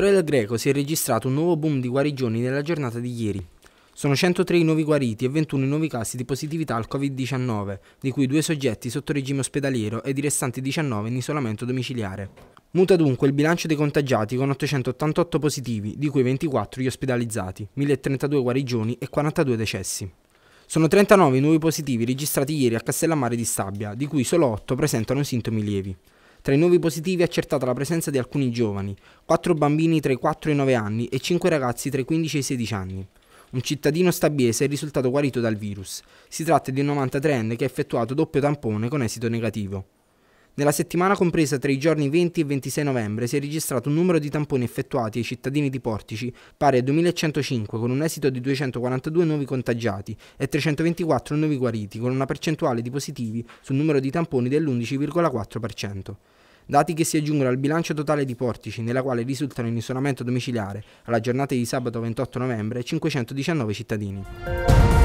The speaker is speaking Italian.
Torre Greco si è registrato un nuovo boom di guarigioni nella giornata di ieri. Sono 103 i nuovi guariti e 21 i nuovi casi di positività al Covid-19, di cui due soggetti sotto regime ospedaliero ed i restanti 19 in isolamento domiciliare. Muta dunque il bilancio dei contagiati con 888 positivi, di cui 24 gli ospedalizzati, 1032 guarigioni e 42 decessi. Sono 39 i nuovi positivi registrati ieri a Castellammare di Stabia, di cui solo 8 presentano sintomi lievi. Tra i nuovi positivi è accertata la presenza di alcuni giovani, 4 bambini tra i 4 e i 9 anni e 5 ragazzi tra i 15 e i 16 anni. Un cittadino stabiese è risultato guarito dal virus. Si tratta di un 93enne che ha effettuato doppio tampone con esito negativo. Nella settimana compresa tra i giorni 20 e 26 novembre si è registrato un numero di tamponi effettuati ai cittadini di Portici pari a 2.105 con un esito di 242 nuovi contagiati e 324 nuovi guariti con una percentuale di positivi sul numero di tamponi dell'11,4% dati che si aggiungono al bilancio totale di Portici, nella quale risultano in isolamento domiciliare alla giornata di sabato 28 novembre 519 cittadini.